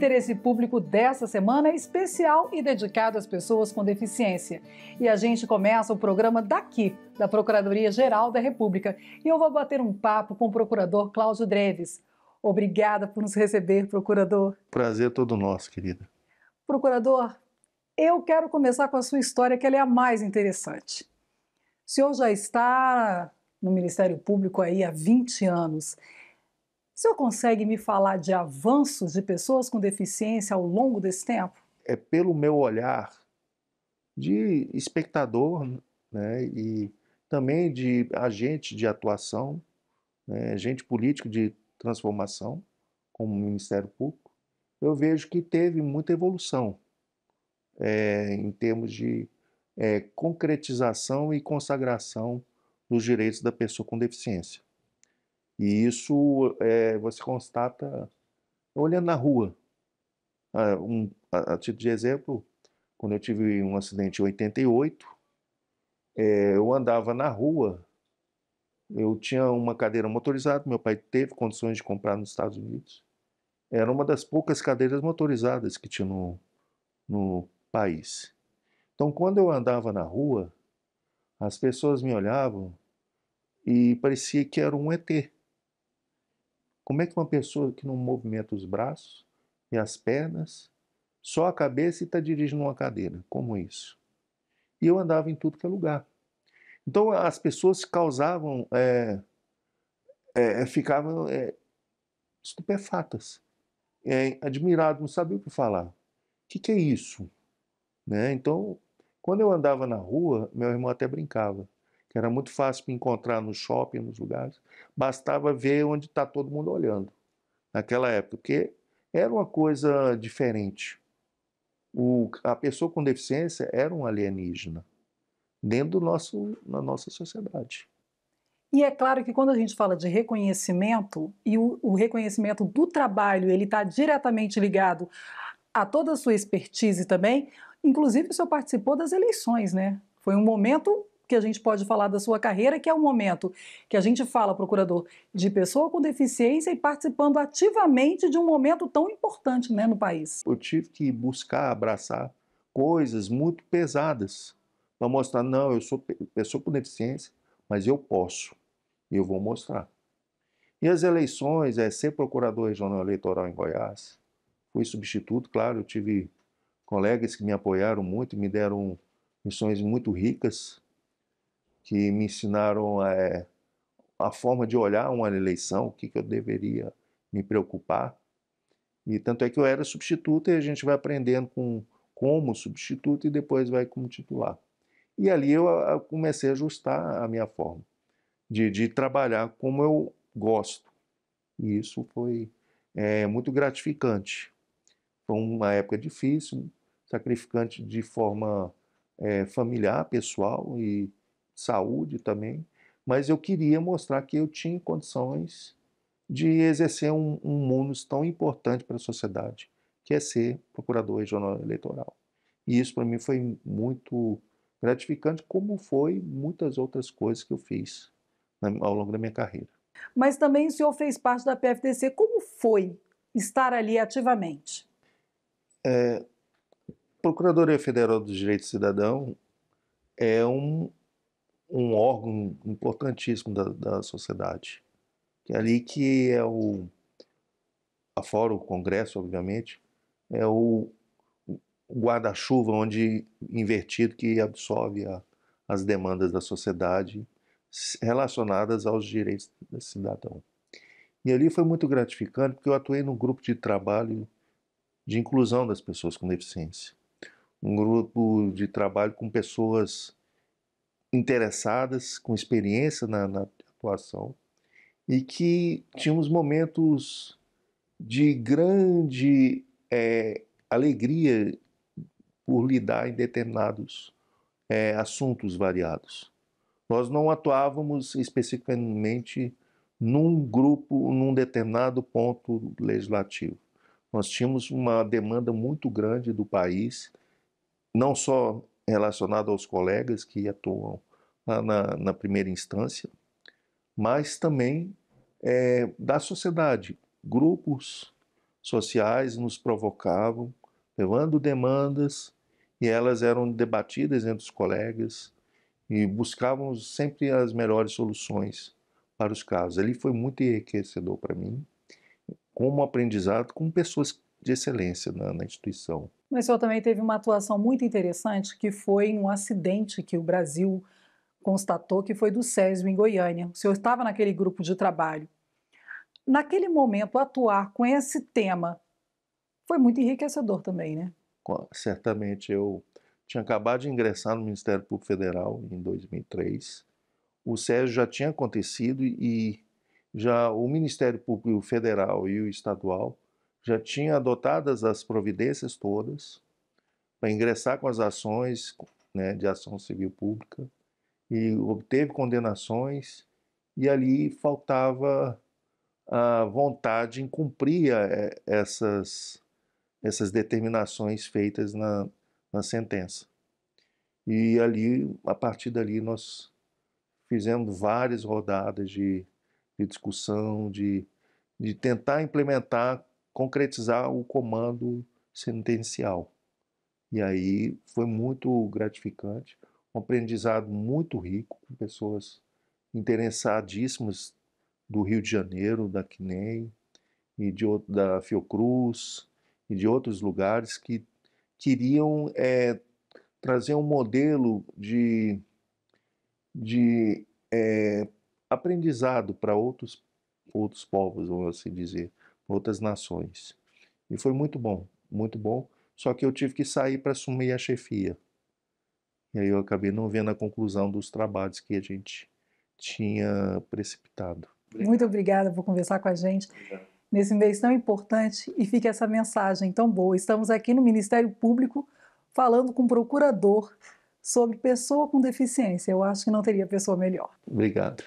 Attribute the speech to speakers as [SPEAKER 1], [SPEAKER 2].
[SPEAKER 1] interesse público dessa semana é especial e dedicado às pessoas com deficiência. E a gente começa o programa daqui, da Procuradoria-Geral da República. E eu vou bater um papo com o procurador Cláudio Dreves. Obrigada por nos receber, procurador.
[SPEAKER 2] Prazer todo nosso, querida.
[SPEAKER 1] Procurador, eu quero começar com a sua história, que ela é a mais interessante. O senhor já está no Ministério Público aí há 20 anos. O senhor consegue me falar de avanços de pessoas com deficiência ao longo desse tempo?
[SPEAKER 2] É pelo meu olhar de espectador né, e também de agente de atuação, né, agente político de transformação, como o Ministério Público, eu vejo que teve muita evolução é, em termos de é, concretização e consagração dos direitos da pessoa com deficiência. E isso é, você constata olhando na rua. Ah, um, a, a, título de exemplo, quando eu tive um acidente em 88, é, eh, eu andava na rua, eu tinha uma cadeira motorizada, meu pai teve condições de comprar nos Estados Unidos. Era uma das poucas cadeiras motorizadas que tinha no, no país. Então, quando eu andava na rua, as pessoas me olhavam e parecia que era um ET. Como é que uma pessoa que não movimenta os braços e as pernas, só a cabeça e está dirigindo uma cadeira? Como isso? E eu andava em tudo que é lugar. Então as pessoas causavam, é, é, é ficavam é, estupefatas, é, admiradas, não sabiam o que falar. O que, que é isso? Né? Então, quando eu andava na rua, meu irmão até brincava que era muito fácil me encontrar no shopping, nos lugares, bastava ver onde está todo mundo olhando naquela época, porque era uma coisa diferente. O, a pessoa com deficiência era um alienígena dentro do nosso, na nossa sociedade.
[SPEAKER 1] E é claro que quando a gente fala de reconhecimento, e o, o reconhecimento do trabalho, ele está diretamente ligado a toda a sua expertise também, inclusive o senhor participou das eleições, né? Foi um momento que a gente pode falar da sua carreira, que é o momento que a gente fala, procurador, de pessoa com deficiência e participando ativamente de um momento tão importante né, no país.
[SPEAKER 2] Eu tive que buscar abraçar coisas muito pesadas para mostrar: não, eu sou pessoa com deficiência, mas eu posso e eu vou mostrar. E as eleições, é ser procurador regional eleitoral em Goiás, fui substituto, claro, eu tive colegas que me apoiaram muito, me deram missões muito ricas que me ensinaram é, a forma de olhar uma eleição, o que, que eu deveria me preocupar. E tanto é que eu era substituto e a gente vai aprendendo com, como substituto e depois vai como titular. E ali eu comecei a ajustar a minha forma de, de trabalhar como eu gosto. E isso foi é, muito gratificante. Foi uma época difícil, sacrificante de forma é, familiar, pessoal e saúde também, mas eu queria mostrar que eu tinha condições de exercer um, um munus tão importante para a sociedade, que é ser procurador regional eleitoral. E isso para mim foi muito gratificante, como foi muitas outras coisas que eu fiz na, ao longo da minha carreira.
[SPEAKER 1] Mas também o senhor fez parte da PFDC. Como foi estar ali ativamente?
[SPEAKER 2] É, Procuradoria Federal dos Direitos do Cidadão é um, um órgão importantíssimo da, da sociedade. Que é ali que é o. A fora o Congresso, obviamente, é o, o guarda-chuva onde invertido que absorve a, as demandas da sociedade relacionadas aos direitos do cidadão. E ali foi muito gratificante porque eu atuei num grupo de trabalho de inclusão das pessoas com deficiência, um grupo de trabalho com pessoas interessadas, com experiência na, na atuação, e que tínhamos momentos de grande é, alegria por lidar em determinados é, assuntos variados. Nós não atuávamos especificamente num grupo, num determinado ponto legislativo. Nós tínhamos uma demanda muito grande do país, não só relacionado aos colegas que atuam na, na, na primeira instância, mas também é, da sociedade. Grupos sociais nos provocavam, levando demandas, e elas eram debatidas entre os colegas e buscavam sempre as melhores soluções para os casos. Ali foi muito enriquecedor para mim, como aprendizado com pessoas de excelência na, na instituição.
[SPEAKER 1] Mas o senhor também teve uma atuação muito interessante, que foi um acidente que o Brasil constatou, que foi do Césio em Goiânia. O senhor estava naquele grupo de trabalho. Naquele momento, atuar com esse tema foi muito enriquecedor também, né?
[SPEAKER 2] Certamente. Eu tinha acabado de ingressar no Ministério Público Federal em 2003. O Césio já tinha acontecido e já o Ministério Público Federal e o Estadual já tinha adotadas as providências todas para ingressar com as ações né, de ação civil pública e obteve condenações e ali faltava a vontade em cumprir é, essas, essas determinações feitas na, na sentença. E ali, a partir dali, nós fizemos várias rodadas de, de discussão, de, de tentar implementar concretizar o comando sentencial. E aí foi muito gratificante, um aprendizado muito rico, com pessoas interessadíssimas do Rio de Janeiro, da CNEI, e de, da Fiocruz, e de outros lugares que queriam é, trazer um modelo de, de é, aprendizado para outros, outros povos, vamos assim dizer outras nações. E foi muito bom, muito bom. Só que eu tive que sair para assumir a chefia. E aí eu acabei não vendo a conclusão dos trabalhos que a gente tinha precipitado.
[SPEAKER 1] Muito obrigada por conversar com a gente Obrigado. nesse mês tão importante e fica essa mensagem tão boa. Estamos aqui no Ministério Público falando com o procurador sobre pessoa com deficiência. Eu acho que não teria pessoa melhor.
[SPEAKER 2] Obrigado.